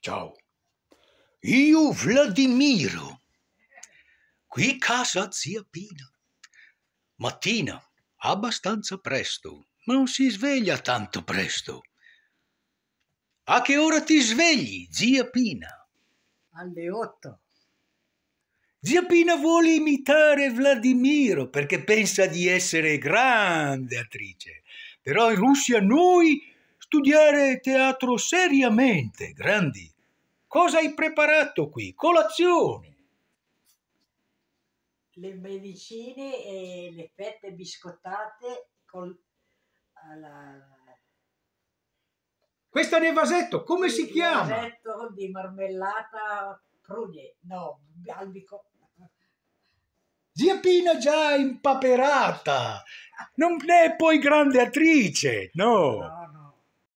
Ciao. Io Vladimiro. Qui casa zia Pina. Mattina, abbastanza presto, ma non si sveglia tanto presto. A che ora ti svegli, zia Pina? Alle otto. Zia Pina vuole imitare Vladimiro perché pensa di essere grande attrice. Però in Russia noi studiare teatro seriamente, Grandi. Cosa hai preparato qui? Colazione. Le medicine e le fette biscottate col... Alla... Questa nel vasetto, come il si il chiama? Vasetto di marmellata prune, no, albico. Zia Pina già impaperata, non è poi grande attrice, no. no